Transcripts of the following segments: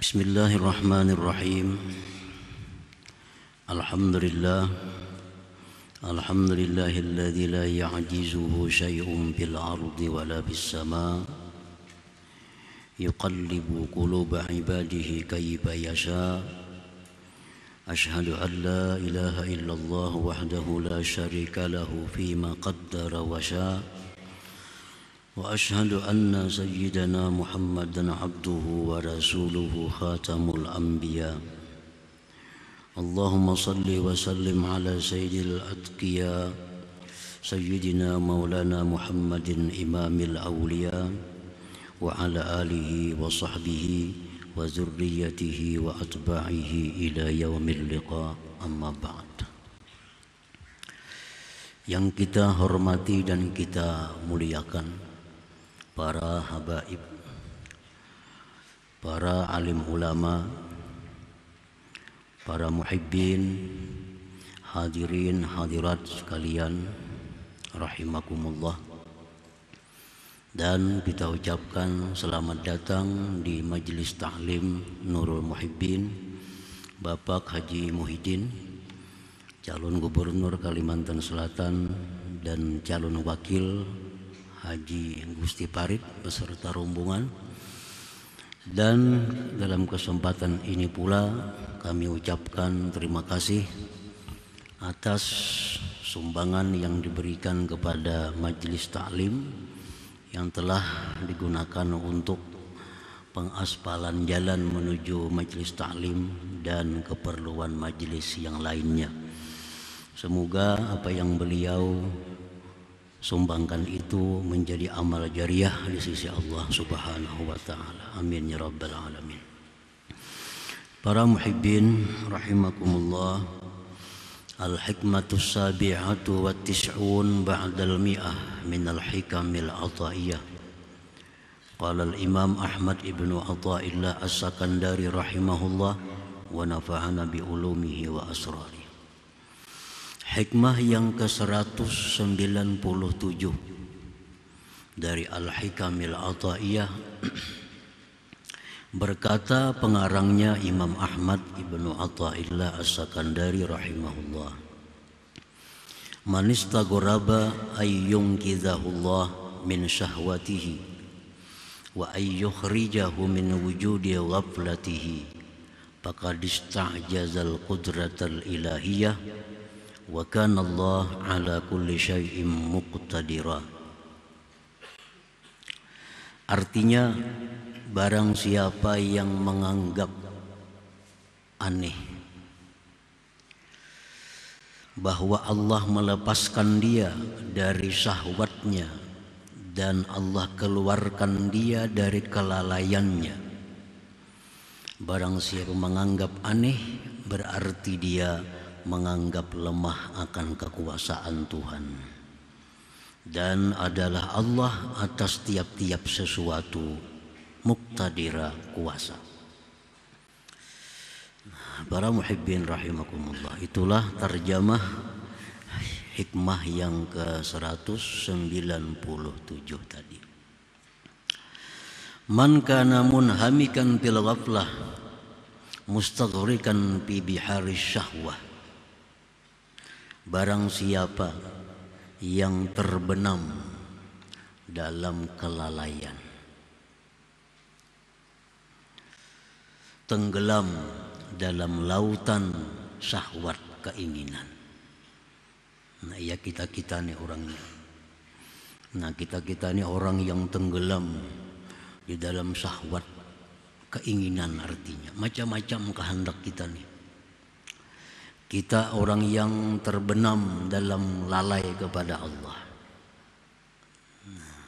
بسم الله الرحمن الرحيم الحمد لله الحمد لله الذي لا يعجزه شيء في الأرض ولا في السماء يقلب قلوب عباده كيف يشاء أشهد أن لا إله إلا الله وحده لا شريك له فيما قدر وشاء واشهد ان سيدنا محمدا عبده ورسوله خاتم الانبياء اللهم صل وسلم على سيد الاتقياء سيدنا مولانا محمد امام الاولياء وعلى اله وصحبه وذريته واتباعه الى يوم اللقاء اما بعد yang kita hormati dan kita muliakan para habaib, para alim ulama, para muhibbin, hadirin hadirat sekalian, rahimakumullah. Dan kita ucapkan selamat datang di Majelis Tahlim Nurul Muhibbin Bapak Haji Muhyiddin calon gubernur Kalimantan Selatan dan calon wakil Haji Gusti Parit beserta rombongan dan dalam kesempatan ini pula kami ucapkan terima kasih atas sumbangan yang diberikan kepada majelis taklim yang telah digunakan untuk pengaspalan jalan menuju majelis taklim dan keperluan majelis yang lainnya. Semoga apa yang beliau Sumbangkan itu menjadi amal jariah di sisi Allah Subhanahu wa taala. Amin ya rabbal alamin. Para muhibbin rahimakumullah. Al-hikmatus sabi'atu wa tis'un ba'dal mi'ah min al hikamil ataiyah. قال الإمام أحمد بن عطاء الله السكندري رحمه bi ونفعنا wa وأسراره Hikmah yang ke-197 dari Al-Hikamil Ata'iyah berkata pengarangnya Imam Ahmad Ibnu Ata'illah As-Sakandari rahimahullah Man istaghraba ayyun kidahullah min syahwatihi wa ayyukhrijahu min wujudi ghaflatihi faqad istajazal qudratal ilahiyah wa kana Allah ala kulli syai'in muqtadira artinya barang siapa yang menganggap aneh bahwa Allah melepaskan dia dari syahwatnya dan Allah keluarkan dia dari kelalaiannya barang siapa menganggap aneh berarti dia menganggap lemah akan kekuasaan Tuhan dan adalah Allah atas tiap-tiap sesuatu muktadira kuasa para muhibbin rahimakumullah itulah terjemah hikmah yang ke-197 tadi man kana munhamikan fil ghaflah mustaghrikan fi bihari syahwah Barang siapa yang terbenam dalam kelalaian, tenggelam dalam lautan syahwat keinginan. Nah, ya kita-kita nih orangnya. Nah, kita-kita nih orang yang tenggelam di dalam syahwat keinginan artinya. Macam-macam kehendak kita nih kita orang yang terbenam dalam lalai kepada Allah. Nah,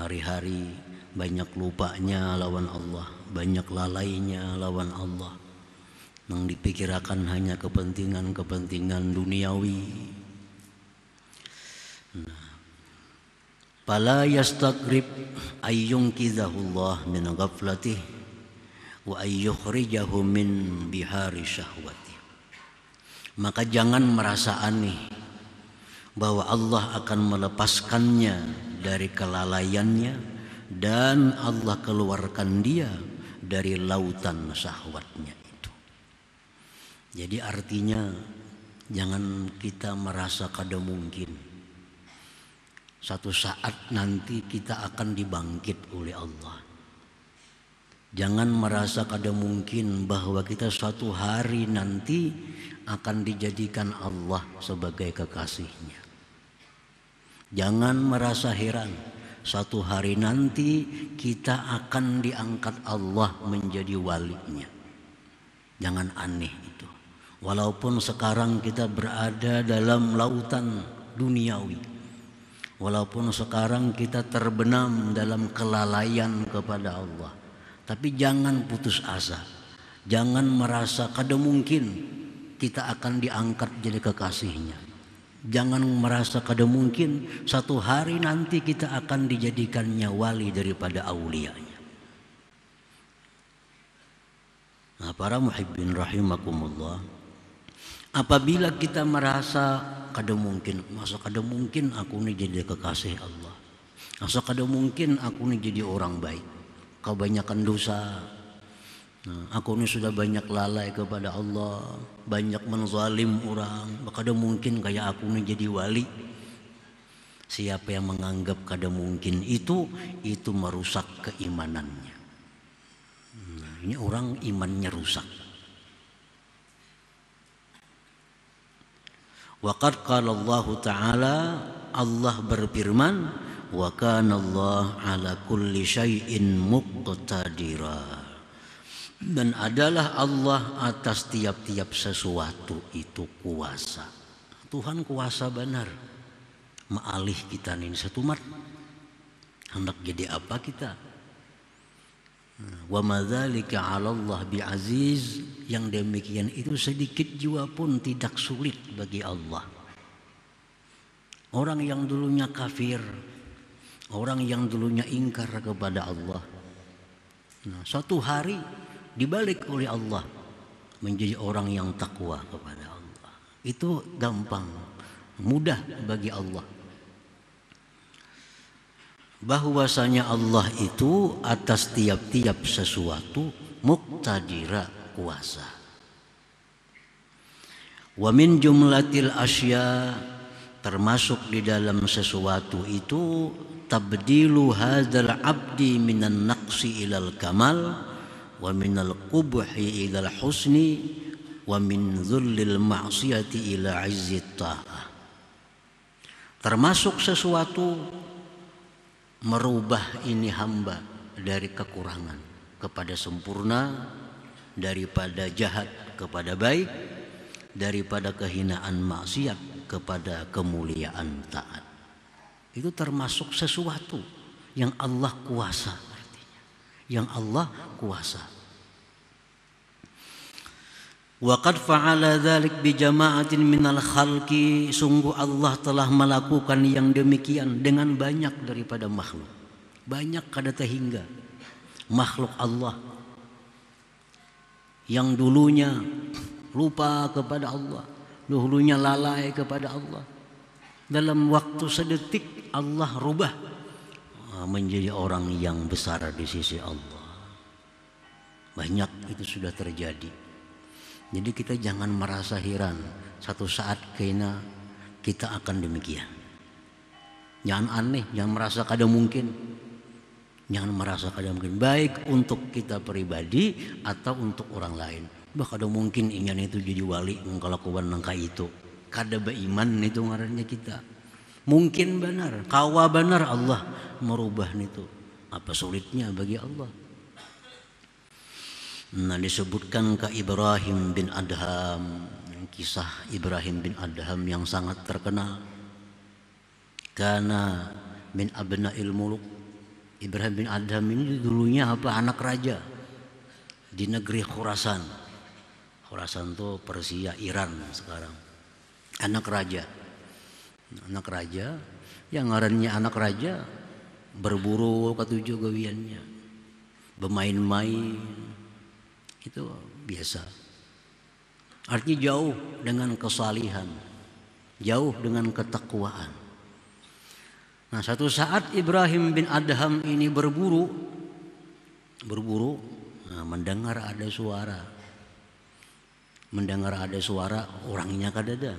hari-hari banyak lupanya lawan Allah, banyak lalainya lawan Allah. Yang dipikirkan hanya kepentingan-kepentingan duniawi. Pala nah, yastagrib ayyung kizahullah min ghaflatih wa ayyukhrijahu min bihari syahwat. Maka jangan merasa aneh bahwa Allah akan melepaskannya dari kelalaiannya dan Allah keluarkan dia dari lautan syahwatnya itu. Jadi artinya jangan kita merasa kada mungkin. Satu saat nanti kita akan dibangkit oleh Allah. Jangan merasa kada mungkin bahwa kita suatu hari nanti akan dijadikan Allah sebagai kekasihnya. Jangan merasa heran suatu hari nanti kita akan diangkat Allah menjadi walinya. Jangan aneh itu. Walaupun sekarang kita berada dalam lautan duniawi. Walaupun sekarang kita terbenam dalam kelalaian kepada Allah tapi jangan putus asa. Jangan merasa kadang mungkin kita akan diangkat jadi kekasihnya. Jangan merasa kadang mungkin satu hari nanti kita akan dijadikannya wali daripada aulianya. Nah, para muhibbin rahimakumullah. Apabila kita merasa kadang mungkin, masa kadang mungkin aku ini jadi kekasih Allah. Masa kadang mungkin aku ini jadi orang baik kebanyakan dosa. Nah, aku ini sudah banyak lalai kepada Allah, banyak menzalim orang. Kada mungkin kayak aku ini jadi wali. Siapa yang menganggap kada mungkin itu, itu merusak keimanannya. Nah, ini orang imannya rusak. Waqad qala Allah Ta'ala Allah berfirman wa kana Allah ala kulli syai'in muqtadira dan adalah Allah atas tiap-tiap sesuatu itu kuasa Tuhan kuasa benar maalih kita nin satu mat hendak jadi apa kita wa madzalika 'ala Allah bi'aziz yang demikian itu sedikit jua pun tidak sulit bagi Allah orang yang dulunya kafir Orang yang dulunya ingkar kepada Allah. Nah, suatu hari dibalik oleh Allah menjadi orang yang takwa kepada Allah. Itu gampang, mudah bagi Allah. Bahwasanya Allah itu atas tiap-tiap sesuatu muktadira kuasa. Wa min jumlatil asya termasuk di dalam sesuatu itu tabdilu hadzal abdi minan naqsi ilal kamal wa minal qubhi ilal husni wa min dhullil ma'siyati ila izzit ta'ah termasuk sesuatu merubah ini hamba dari kekurangan kepada sempurna daripada jahat kepada baik daripada kehinaan maksiat kepada kemuliaan taat itu termasuk sesuatu yang Allah kuasa artinya. Yang Allah kuasa. Waqad fa'ala dzalik bi jama'atin minal khalqi sungguh Allah telah melakukan yang demikian dengan banyak daripada makhluk. Banyak kada terhingga makhluk Allah yang dulunya lupa kepada Allah, dulunya lalai kepada Allah. Dalam waktu sedetik Allah rubah ah, menjadi orang yang besar di sisi Allah. Banyak itu sudah terjadi. Jadi kita jangan merasa heran satu saat kena kita akan demikian. Jangan aneh, jangan merasa kadang mungkin. Jangan merasa kadang mungkin baik untuk kita pribadi atau untuk orang lain. Bah kadang mungkin ingin itu jadi wali mengkalakuan nangka itu. Kada iman itu ngarannya kita. Mungkin benar, kawa benar Allah merubah itu. Apa sulitnya bagi Allah? Nah disebutkan ke Ibrahim bin Adham kisah Ibrahim bin Adham yang sangat terkenal karena bin abna'il ilmuluk Ibrahim bin Adham ini dulunya apa anak raja di negeri Khurasan Khurasan itu Persia Iran sekarang anak raja anak raja yang ngarannya anak raja berburu ketujuh gawiannya bermain-main itu biasa artinya jauh dengan kesalihan jauh dengan ketakwaan nah satu saat Ibrahim bin Adham ini berburu berburu nah, mendengar ada suara mendengar ada suara orangnya kadada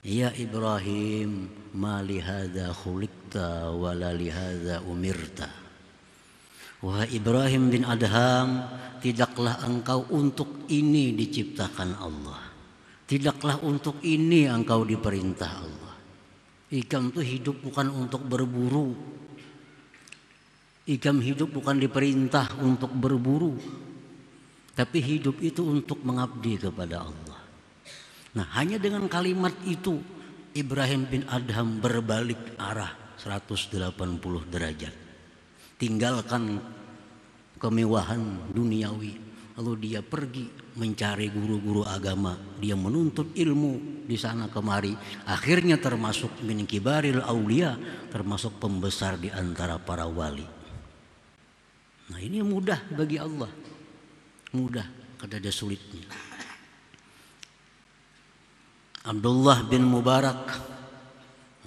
Ya Ibrahim, ma lihada khulikta wa la lihada umirta. Wahai Ibrahim bin Adham, tidaklah engkau untuk ini diciptakan Allah. Tidaklah untuk ini engkau diperintah Allah. Ikam itu hidup bukan untuk berburu. Ikam hidup bukan diperintah untuk berburu. Tapi hidup itu untuk mengabdi kepada Allah. Nah hanya dengan kalimat itu Ibrahim bin Adham berbalik arah 180 derajat. Tinggalkan kemewahan duniawi. Lalu dia pergi mencari guru-guru agama. Dia menuntut ilmu di sana kemari. Akhirnya termasuk min kibaril aulia. Termasuk pembesar di antara para wali. Nah ini mudah bagi Allah. Mudah, kada ada sulitnya. Abdullah bin Mubarak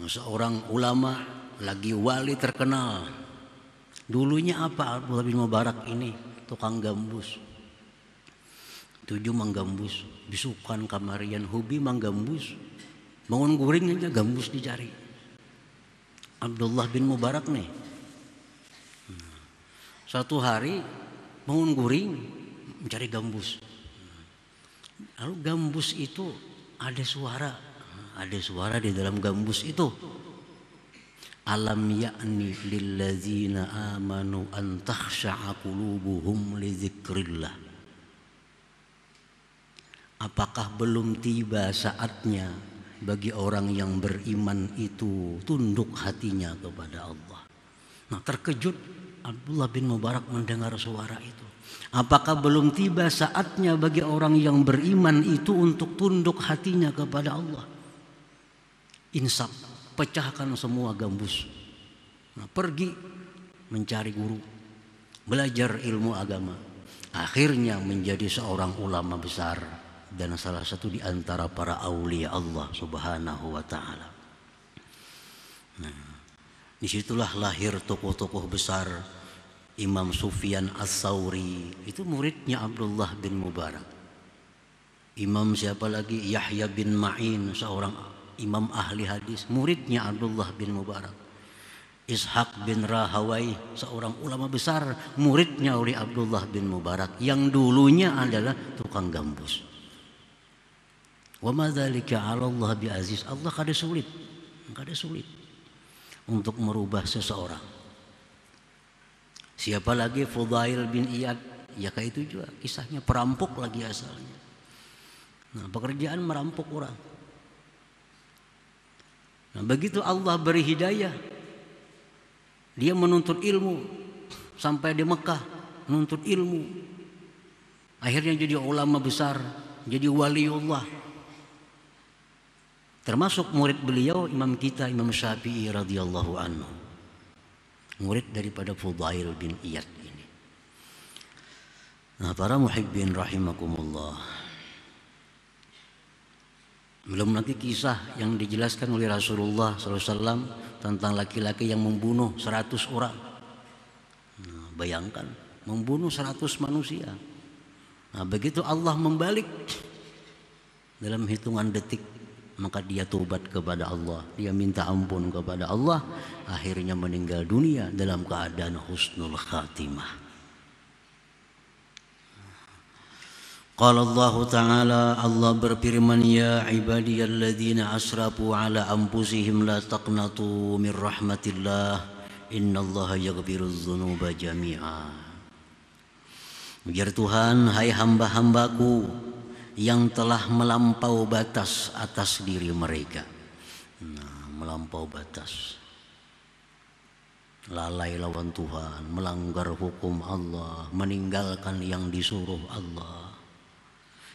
seorang ulama lagi wali terkenal dulunya apa Abdullah bin Mubarak ini tukang gambus tujuh menggambus bisukan kamarian hobi menggambus bangun guring aja gambus dicari Abdullah bin Mubarak nih satu hari bangun guring mencari gambus lalu gambus itu ada suara ada suara di dalam gambus itu alam yakni lillazina amanu an takhsha'a qulubuhum li dzikrillah apakah belum tiba saatnya bagi orang yang beriman itu tunduk hatinya kepada Allah nah terkejut Abdullah bin Mubarak mendengar suara itu Apakah belum tiba saatnya bagi orang yang beriman itu untuk tunduk hatinya kepada Allah? Insaf, pecahkan semua gambus. Nah, pergi mencari guru, belajar ilmu agama. Akhirnya menjadi seorang ulama besar dan salah satu di antara para aulia Allah Subhanahu wa taala. Nah, disitulah lahir tokoh-tokoh besar Imam Sufyan As-Sauri itu muridnya Abdullah bin Mubarak. Imam siapa lagi? Yahya bin Ma'in, seorang imam ahli hadis, muridnya Abdullah bin Mubarak. Ishaq bin Rahawai, seorang ulama besar, muridnya oleh Abdullah bin Mubarak yang dulunya adalah tukang gambus. Wa madzalika 'ala Allah bi aziz. Allah kada sulit, kada sulit untuk merubah seseorang Siapa lagi Fudail bin Iyad? Ya kayak itu juga kisahnya perampok lagi asalnya. Nah, pekerjaan merampok orang. Nah, begitu Allah beri hidayah, dia menuntut ilmu sampai di Mekah, menuntut ilmu. Akhirnya jadi ulama besar, jadi wali Allah. Termasuk murid beliau Imam kita Imam Syafi'i radhiyallahu anhu murid daripada Fudail bin Iyad ini. Nah, para muhibbin rahimakumullah. Belum lagi kisah yang dijelaskan oleh Rasulullah SAW tentang laki-laki yang membunuh 100 orang. Nah, bayangkan, membunuh 100 manusia. Nah, begitu Allah membalik dalam hitungan detik maka dia tobat kepada Allah dia minta ampun kepada Allah akhirnya meninggal dunia dalam keadaan husnul khatimah Qala Allah Ta'ala Allah berfirman ya ibadiyalladzina asrafu ala ampusihim la taqnatu min rahmatillah Inna Allah yaghfirudz zunuba jami'ah Biar Tuhan hai hamba-hambaku yang telah melampau batas atas diri mereka. Nah, melampau batas. Lalai lawan Tuhan, melanggar hukum Allah, meninggalkan yang disuruh Allah.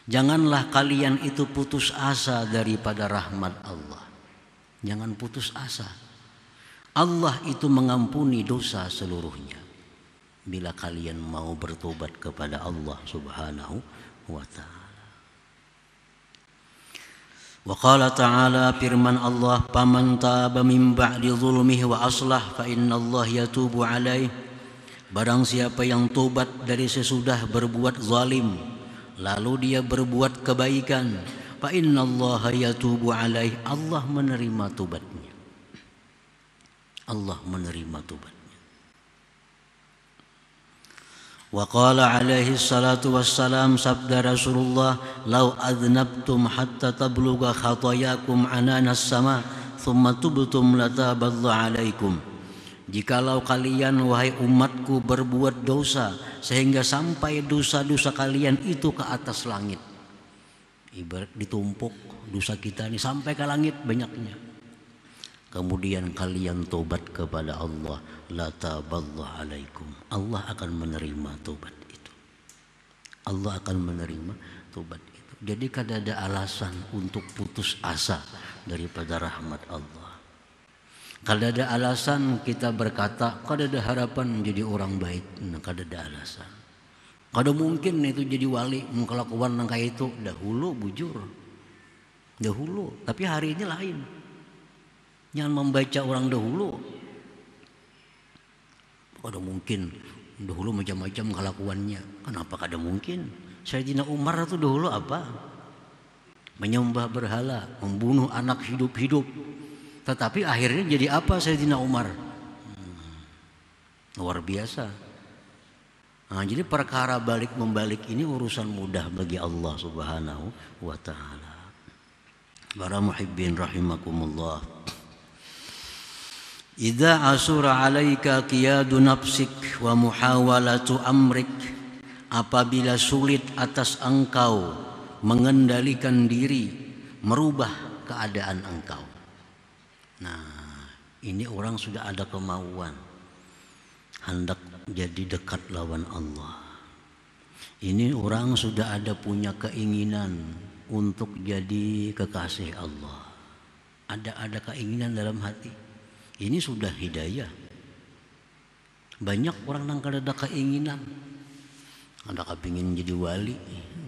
Janganlah kalian itu putus asa daripada rahmat Allah. Jangan putus asa. Allah itu mengampuni dosa seluruhnya. Bila kalian mau bertobat kepada Allah Subhanahu wa taala. Wa qala ta'ala firman Allah paman taaba min ba'di zulmihi wa aslah fa inna Allah yatubu alaih Barang siapa yang tobat dari sesudah berbuat zalim lalu dia berbuat kebaikan fa inna Allah yatubu alaih Allah menerima tobatnya Allah menerima tobat وقال عليه الصلاة والسلام sabda Rasulullah لو أذنبتم حتى تبلغ خطاياكم عنان السماء ثم تبتم لتاب الله عليكم Jikalau kalian wahai umatku berbuat dosa sehingga sampai dosa-dosa kalian itu ke atas langit. Ibarat ditumpuk dosa kita ini sampai ke langit banyaknya. Kemudian kalian tobat kepada Allah Allah akan menerima tobat itu. Allah akan menerima tobat itu. Jadi kada ada alasan untuk putus asa daripada rahmat Allah. Kada ada alasan kita berkata, kada ada harapan menjadi orang baik. Nah, kada ada alasan. Kada mungkin itu jadi wali mengkelakuan nang kayak itu dahulu bujur. Dahulu, tapi hari ini lain. Jangan membaca orang dahulu, Kada mungkin dahulu macam-macam kelakuannya. Kenapa kada mungkin? Sayyidina Umar itu dahulu apa? Menyembah berhala, membunuh anak hidup-hidup. Tetapi akhirnya jadi apa Sayyidina Umar? Hmm, luar biasa. Nah, jadi perkara balik membalik ini urusan mudah bagi Allah Subhanahu wa taala. Para muhibbin rahimakumullah. Idza asura alaika qiyadu nafsik wa muhawalatu amrik apabila sulit atas engkau mengendalikan diri merubah keadaan engkau nah ini orang sudah ada kemauan hendak jadi dekat lawan Allah ini orang sudah ada punya keinginan untuk jadi kekasih Allah ada ada keinginan dalam hati ini sudah hidayah. Banyak orang yang kada ada keinginan. Ada kepingin jadi wali,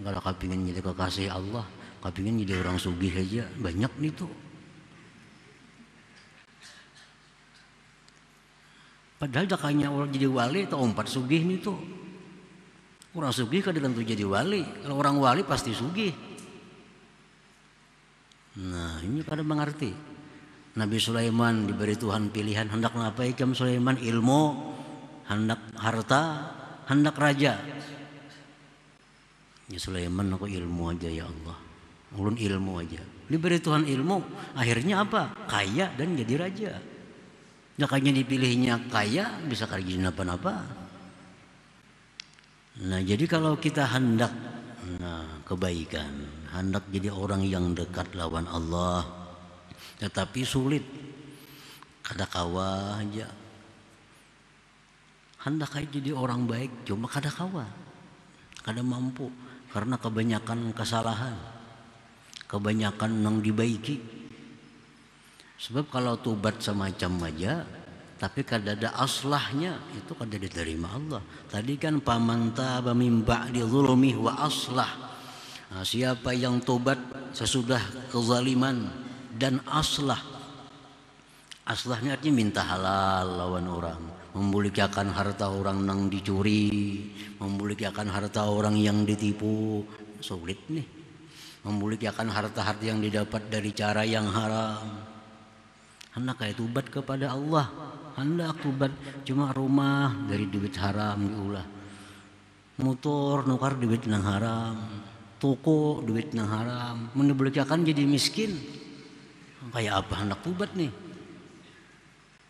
ada kepingin jadi kekasih Allah, kepingin jadi orang sugih aja. Banyak nih tuh. Padahal jakanya orang jadi wali atau empat sugih nih tuh. Orang sugih kan tentu jadi wali. Kalau orang wali pasti sugih. Nah ini pada mengerti. Nabi Sulaiman diberi Tuhan pilihan hendak apa ikam Sulaiman ilmu hendak harta hendak raja ya Sulaiman aku ilmu aja ya Allah ulun ilmu aja diberi Tuhan ilmu akhirnya apa kaya dan jadi raja makanya ya dipilihnya kaya bisa kerja apa-apa nah jadi kalau kita hendak nah kebaikan hendak jadi orang yang dekat lawan Allah tetapi sulit kada kawa aja hendak jadi orang baik cuma kada kawa kada mampu karena kebanyakan kesalahan kebanyakan yang dibaiki sebab kalau tobat semacam aja tapi kada ada aslahnya itu kada diterima Allah tadi kan pamanta bamimba di wa aslah nah, siapa yang tobat sesudah kezaliman dan aslah. Aslahnya artinya minta halal lawan orang, membulikakan harta orang yang dicuri, membulikakan harta orang yang ditipu, sulit nih. membulikakan harta-harta yang didapat dari cara yang haram. Hendak kayak tubat kepada Allah. Hendak tubat cuma rumah dari duit haram diulah. Motor nukar duit nang haram. Toko duit nang haram. membulikakan jadi miskin kayak apa anak tubat nih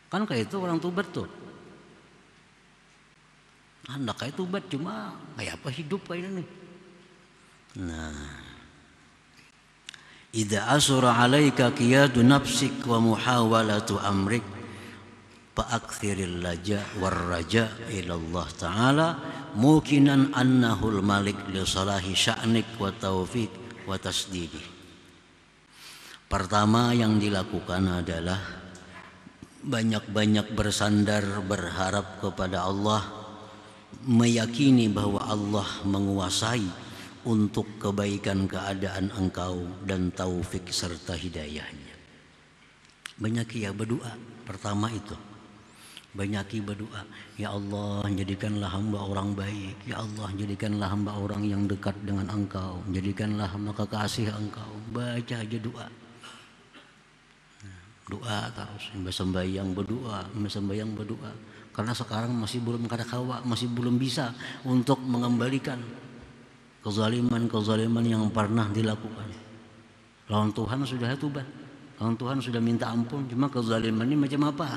kan kayak itu orang tubat tuh anak kayak tubat cuma kayak apa hidup kayak ini nah Ida asura alaika kiyadu nafsik wa muhawalatu amrik fa'akthiril laja war raja ilallah taala mukinan annahul malik li salahi sya'nik wa taufik wa tasdidih Pertama yang dilakukan adalah banyak-banyak bersandar berharap kepada Allah, meyakini bahwa Allah menguasai untuk kebaikan keadaan engkau dan taufik serta hidayahnya. Banyak ya berdoa pertama itu. Banyaki berdoa, Ya Allah jadikanlah hamba orang baik, Ya Allah jadikanlah hamba orang yang dekat dengan engkau, jadikanlah maka kasih engkau, baca aja doa doa terus sembahyang berdoa sembahyang berdoa karena sekarang masih belum kada kawa masih belum bisa untuk mengembalikan kezaliman-kezaliman yang pernah dilakukan lawan Tuhan sudah tobat lawan Tuhan sudah minta ampun cuma kezaliman ini macam apa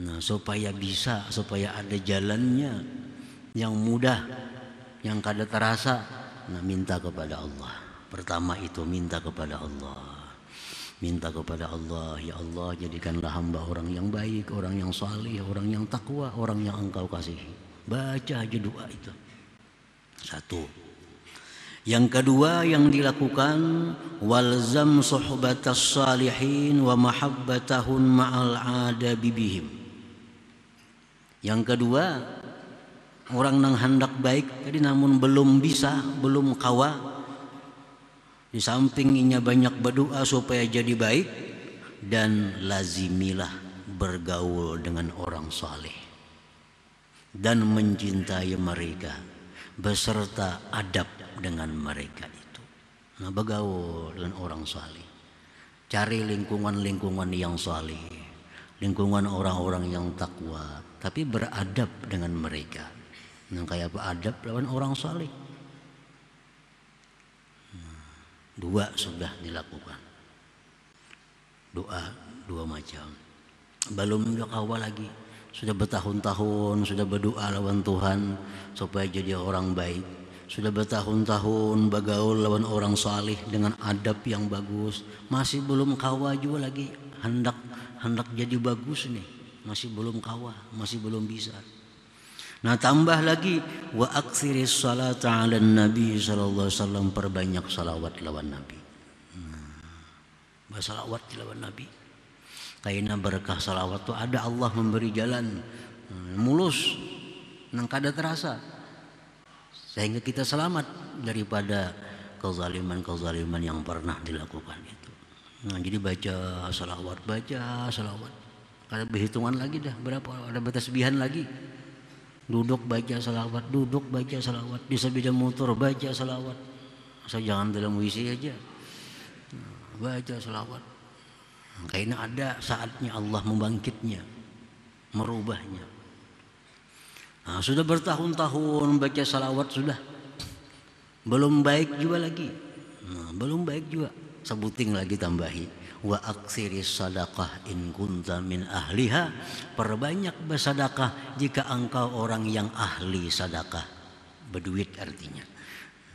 nah supaya bisa supaya ada jalannya yang mudah yang kada terasa nah minta kepada Allah pertama itu minta kepada Allah Minta kepada Allah, ya Allah jadikanlah hamba orang yang baik, orang yang salih, orang yang takwa, orang yang engkau kasihi. Baca aja doa itu. Satu. Yang kedua yang dilakukan walzam suhbatas salihin wa mahabbatahun ma'al adabibihim. bibihim Yang kedua orang yang hendak baik jadi namun belum bisa, belum kawa di sampingnya banyak berdoa supaya jadi baik dan lazimilah bergaul dengan orang saleh dan mencintai mereka beserta adab dengan mereka itu. Nah bergaul dengan orang saleh cari lingkungan-lingkungan yang saleh lingkungan orang-orang yang takwa, tapi beradab dengan mereka. Nah kayak apa adab lawan orang saleh Dua sudah dilakukan. Doa dua macam. Belum doa lagi. Sudah bertahun-tahun sudah berdoa lawan Tuhan supaya jadi orang baik. Sudah bertahun-tahun bergaul lawan orang salih dengan adab yang bagus. Masih belum kawa juga lagi. Hendak hendak jadi bagus nih. Masih belum kawa, masih belum bisa. Nah tambah lagi wa aksiris salat ala nabi sallallahu alaihi wasallam perbanyak salawat lawan nabi. Hmm. Salawat lawan nabi. karena berkah salawat tu ada Allah memberi jalan hmm, mulus nang kada terasa. Sehingga kita selamat daripada kezaliman-kezaliman yang pernah dilakukan itu. Nah, jadi baca salawat, baca salawat. Ada berhitungan lagi dah berapa ada batas bihan lagi duduk baca salawat duduk baca salawat di sebidang motor baca salawat saya jangan dalam WC aja baca salawat karena ada saatnya Allah membangkitnya merubahnya nah, sudah bertahun-tahun baca salawat sudah belum baik juga lagi nah, belum baik juga sebuting lagi tambahin wa aksiri sadaqah in kunta min ahliha perbanyak bersedekah jika engkau orang yang ahli sadakah berduit artinya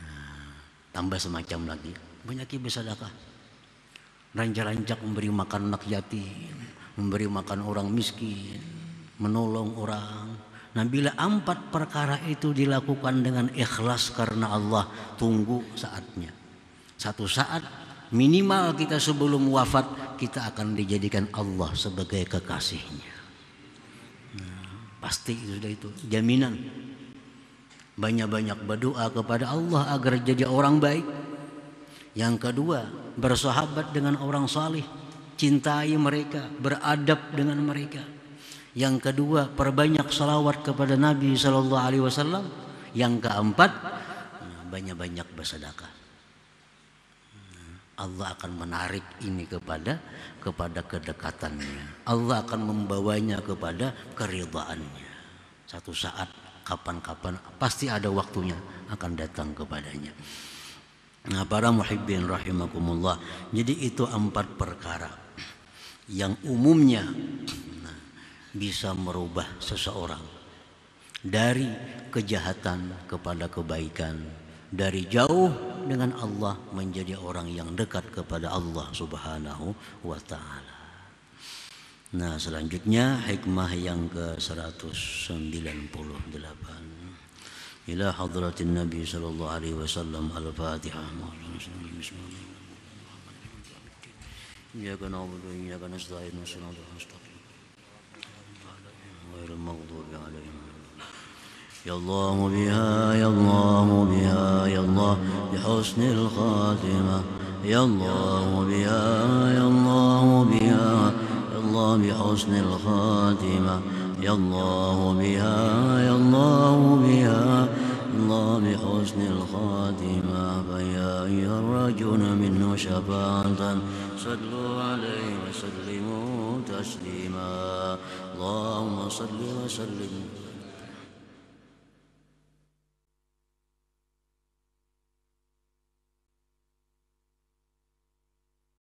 nah, tambah semacam lagi ibu bersedekah ranjak-ranjak memberi makan anak yatim memberi makan orang miskin menolong orang Nah bila empat perkara itu dilakukan dengan ikhlas karena Allah Tunggu saatnya Satu saat Minimal kita sebelum wafat kita akan dijadikan Allah sebagai kekasihnya. Nah, pasti sudah itu jaminan. Banyak-banyak berdoa kepada Allah agar jadi orang baik. Yang kedua, bersahabat dengan orang salih cintai mereka, beradab dengan mereka. Yang kedua, perbanyak salawat kepada Nabi Shallallahu Alaihi Wasallam. Yang keempat, nah, banyak-banyak bersedekah. Allah akan menarik ini kepada kepada kedekatannya. Allah akan membawanya kepada keridaannya. Satu saat kapan-kapan pasti ada waktunya akan datang kepadanya. Nah, para muhibbin rahimakumullah. Jadi itu empat perkara yang umumnya nah, bisa merubah seseorang dari kejahatan kepada kebaikan dari jauh dengan Allah menjadi orang yang dekat kepada Allah Subhanahu wa taala. Nah, selanjutnya hikmah yang ke-198. Ila hadratin Nabi sallallahu alaihi wasallam Al-Fatihah. إياك نعبد وإياك نستعين وصراط المستقيم غير المغضوب عليهم يا الله بها يا الله بها يا الله بحسن الخاتمة يا الله بها يا الله بها يا الله بحسن الخاتمة يا الله بها يا الله بها الله بحسن الخاتمة فيا أيها الرجل منه شفاعة صلوا عليه وسلموا تسليما اللهم صل وسلم